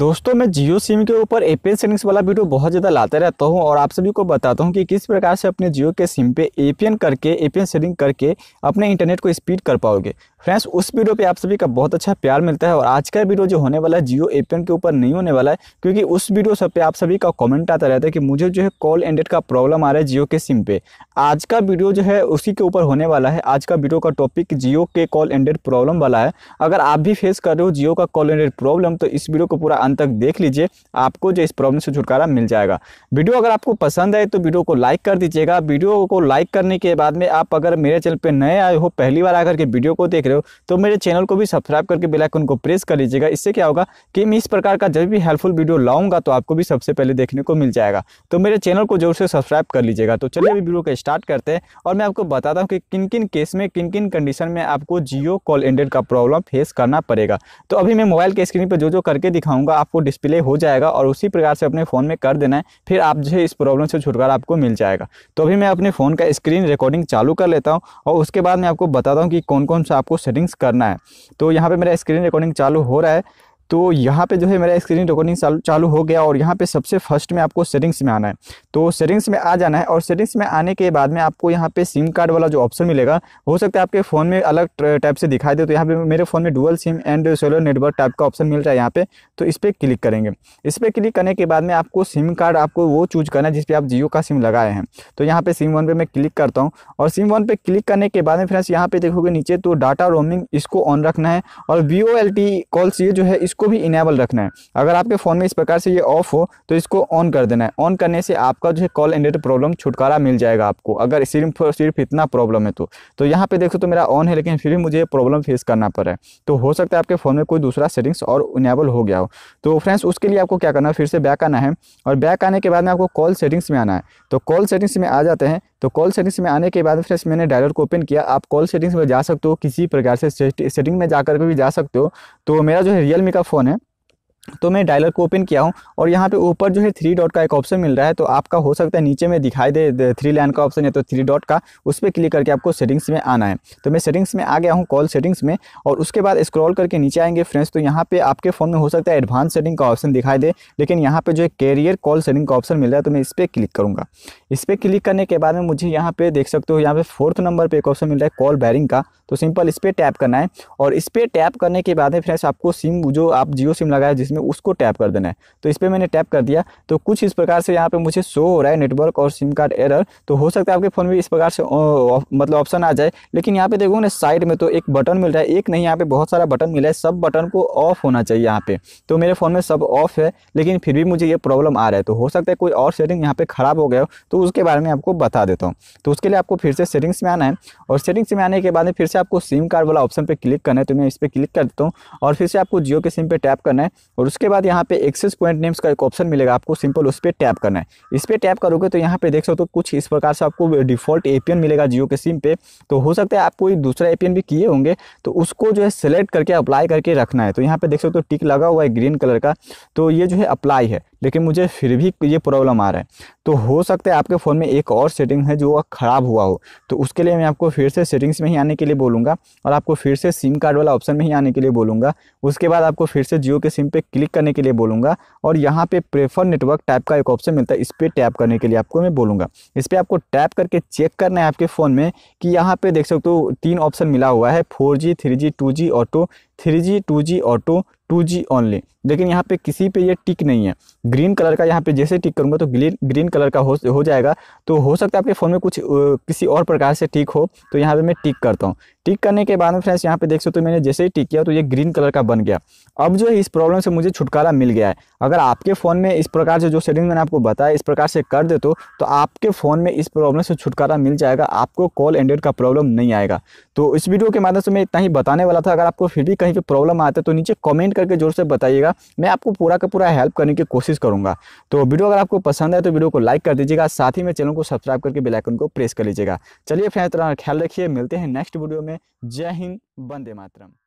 दोस्तों मैं जियो सिम के ऊपर एपीएस सेटिंग्स वाला वीडियो बहुत ज़्यादा लाते रहता हूँ और आप सभी को बताता हूँ कि किस प्रकार से अपने जियो के सिम पे ए करके एपीएन सेटिंग करके अपने इंटरनेट को स्पीड कर पाओगे फ्रेंड्स उस वीडियो पे आप सभी का बहुत अच्छा प्यार मिलता है और आज का वीडियो जो होने वाला है जियो ए के ऊपर नहीं होने वाला है क्योंकि उस वीडियो सब पे आप सभी का कॉमेंट आता रहता है कि मुझे जो है कॉल एंडेड का प्रॉब्लम आ रहा है जियो के सिम पे आज का वीडियो जो है उसी के ऊपर होने वाला है आज का वीडियो का टॉपिक जियो के कॉल एंडेड प्रॉब्लम वाला है अगर आप भी फेस कर रहे हो जियो का कॉल एंडेड प्रॉब्लम तो इस वीडियो को पूरा अंत तक देख लीजिए आपको जो इस प्रॉब्लम से छुटकारा मिल जाएगा वीडियो अगर आपको पसंद आए तो वीडियो को लाइक कर दीजिएगा वीडियो को लाइक करने के बाद में आप अगर मेरे चैनल पर नए आए हो पहली बार आकर के वीडियो को देख रहे हो तो मेरे चैनल को भी सब्सक्राइब करके बेलाइकन को प्रेस कर लीजिएगा इससे क्या होगा कि मैं इस प्रकार का जब भी हेल्पफुल वीडियो लाऊंगा तो आपको भी सबसे पहले देखने को मिल जाएगा तो मेरे चैनल को जरूर से सब्सक्राइब कर लीजिएगा तो चलिए अभी वीडियो को स्टार्ट करते हैं और मैं आपको बताता हूँ कि किन किन केस में किन किन कंडीशन में आपको जियो कॉल एंडेड का प्रॉब्लम फेस करना पड़ेगा तो अभी मैं मोबाइल के स्क्रीन पर जो जो करके दिखाऊंगा बताऊंगा आपको डिस्प्ले हो जाएगा और उसी प्रकार से अपने फ़ोन में कर देना है फिर आप जो है इस प्रॉब्लम से छुटकारा आपको मिल जाएगा तो अभी मैं अपने फ़ोन का स्क्रीन रिकॉर्डिंग चालू कर लेता हूँ और उसके बाद मैं आपको बताता हूँ कि कौन कौन सा आपको सेटिंग्स करना है तो यहाँ पर मेरा स्क्रीन रिकॉर्डिंग चालू हो रहा है तो यहाँ पे जो है मेरा स्क्रीन रिकॉर्डिंग चालू हो गया और यहाँ पे सबसे फर्स्ट में आपको सेटिंग्स में आना है तो सेटिंग्स में आ जाना है और सेटिंग्स में आने के बाद में आपको यहाँ पे सिम कार्ड वाला जो ऑप्शन मिलेगा हो सकता है आपके फ़ोन में अलग टाइप से दिखाई दे तो यहाँ पे मेरे फ़ोन में dual SIM and solar network type का ऑप्शन मिल रहा है यहाँ पे तो इस पर क्लिक करेंगे इस पर क्लिक करने के बाद में आपको सिम कार्ड आपको वो चूज करना है जिसपे आप जियो का सिम लगाए हैं तो यहाँ पे सिम वन पे मैं क्लिक करता हूँ और सिम वन पे क्लिक करने के बाद में फ्रेंड्स यहाँ पे देखोगे नीचे तो डाटा रोमिंग इसको ऑन रखना है और वी ओ कॉल्स ये जो है इस इसको भी इनेबल रखना है अगर आपके फ़ोन में इस प्रकार से ये ऑफ हो तो इसको ऑन कर देना है ऑन करने से आपका जो है कॉल इंडेट प्रॉब्लम छुटकारा मिल जाएगा आपको अगर सिर्फ सिर्फ इतना प्रॉब्लम है तो तो यहाँ पे देखो तो मेरा ऑन है लेकिन फिर भी मुझे प्रॉब्लम फेस करना पड़ रहा है तो हो सकता है आपके फ़ोन में कोई दूसरा सेटिंग्स और इनेबल हो गया हो तो फ्रेंड्स उसके लिए आपको क्या करना है फिर से बैक आना है और बैक आने के बाद में आपको कॉल सेटिंग्स में आना है तो कॉल सेटिंग्स में आ जाते हैं तो कॉल सेटिंग्स में आने के बाद फ्रेंड्स मैंने डायलर को ओपन किया आप कॉल सेटिंग्स में जा सकते हो किसी प्रकार से सेटिंग में जा भी जा सकते हो तो मेरा जो है रियलमी का फ़ोन है तो मैं डायलर को ओपन किया हूँ और यहाँ पे ऊपर जो है थ्री डॉट का एक ऑप्शन मिल रहा है तो आपका हो सकता है नीचे में दिखाई दे थ्री लाइन का ऑप्शन है तो थ्री डॉट का उस पर क्लिक करके आपको सेटिंग्स में आना है तो मैं सेटिंग्स में आ गया हूँ कॉल सेटिंग्स में और उसके बाद स्क्रॉल करके नीचे आएंगे फ्रेंड्स तो यहाँ पर आपके फ़ोन में हो सकता है एडवांस सेटिंग का ऑप्शन दिखाई दे लेकिन यहाँ पर जो है कैरियर कॉल सेटिंग का ऑप्शन मिल रहा है तो मैं इस पर क्लिक करूँगा इस पर क्लिक करने के बाद में मुझे यहाँ पर देख सकते हो यहाँ पर फोर्थ नंबर पर एक ऑप्शन मिल रहा है कॉल बैरिंग का तो सिंपल इस पर टैप करना है और इस पर टैप करने के बाद में फ्रेंड्स आपको सिम जो आप जियो सिम लगाए जिस इसमें उसको टैप कर देना है तो इस पर मैंने टैप कर दिया तो कुछ इस प्रकार से यहाँ पर मुझे शो हो रहा है नेटवर्क और सिम कार्ड एरर तो हो सकता है आपके फ़ोन में इस प्रकार से मतलब ऑप्शन आ जाए लेकिन यहाँ पे देखो ना साइड में तो एक बटन मिल रहा है एक नहीं यहाँ पे बहुत सारा बटन मिला है सब बटन को ऑफ होना चाहिए यहाँ पे तो मेरे फ़ोन में सब ऑफ है लेकिन फिर भी मुझे ये प्रॉब्लम आ रहा है तो हो सकता है कोई और सेटिंग यहाँ पे ख़राब हो गया हो तो उसके बारे में आपको बता देता हूँ तो उसके लिए आपको फिर से सेटिंग्स में आना है और सेटिंग्स में आने के बाद फिर से आपको सिम कार्ड वाला ऑप्शन पर क्लिक करना है तो मैं इस पर क्लिक कर देता हूँ और फिर से आपको जियो के सिम पर टैप करना है और उसके बाद यहाँ पे एक्सेस पॉइंट नेम्स का एक ऑप्शन मिलेगा आपको सिंपल उस पर टैप करना है इस पर टैप करोगे तो यहाँ पे देख सकते हो तो कुछ इस प्रकार से आपको डिफॉल्ट एपीएन मिलेगा जियो के सिम पे तो हो सकता है आप कोई दूसरा एपीएन भी किए होंगे तो उसको जो है सेलेक्ट करके अप्लाई करके रखना है तो यहाँ पे देख सकते हो तो टिक लगा हुआ है ग्रीन कलर का तो ये जो है अप्लाई है लेकिन मुझे फिर भी ये प्रॉब्लम आ रहा है तो हो सकता है आपके फ़ोन में एक और सेटिंग है जो ख़राब हुआ हो तो उसके लिए मैं आपको फिर से सेटिंग्स में ही आने के लिए बोलूँगा और आपको फिर से सिम कार्ड वाला ऑप्शन में ही आने के लिए बोलूँगा उसके बाद आपको फिर से जियो के सिम पर क्लिक करने के लिए बोलूँगा और यहाँ पर प्रेफर नेटवर्क टाइप का एक ऑप्शन मिलता है इस पर टैप करने के लिए आपको मैं बोलूँगा इस पर आपको टैप करके चेक करना है आपके फ़ोन में कि यहाँ पर देख सकते हो तीन ऑप्शन मिला हुआ है four G three G two G auto three G two G auto two G only लेकिन यहाँ पे किसी पे ये टिक नहीं है ग्रीन कलर का यहाँ पे जैसे टिक करूँगा तो ग्रीन ग्रीन कलर का हो हो जाएगा तो हो सकता है आपके फ़ोन में कुछ किसी और प्रकार से टिक हो तो यहाँ पे मैं टिक करता हूँ टिक करने के बाद में फ्रेंड्स यहाँ पे देख सकते हो तो मैंने जैसे ही टिक किया तो ये ग्रीन कलर का बन गया अब जो है इस प्रॉब्लम से मुझे छुटकारा मिल गया है अगर आपके फ़ोन में इस प्रकार से जो सेटिंग मैंने आपको बताया इस प्रकार से कर दे तो, तो आपके फ़ोन में इस प्रॉब्लम से छुटकारा मिल जाएगा आपको कॉल एंडेड का प्रॉब्लम नहीं आएगा तो इस वीडियो के माध्यम से मैं इतना ही बताने वाला था अगर आपको फिर भी कहीं कहीं पे प्रॉब्लम आता है तो नीचे कमेंट करके जोर से बताइएगा मैं आपको पूरा का पूरा हेल्प करने की कोशिश करूँगा तो वीडियो अगर आपको पसंद है तो वीडियो को लाइक कर दीजिएगा साथ ही में चैनल को सब्सक्राइब करके बेलाइकन को प्रेस कर लीजिएगा चलिए फ्रेंड ख्याल रखिए मिलते हैं नेक्स्ट वीडियो में जय हिंद वंदे मातरम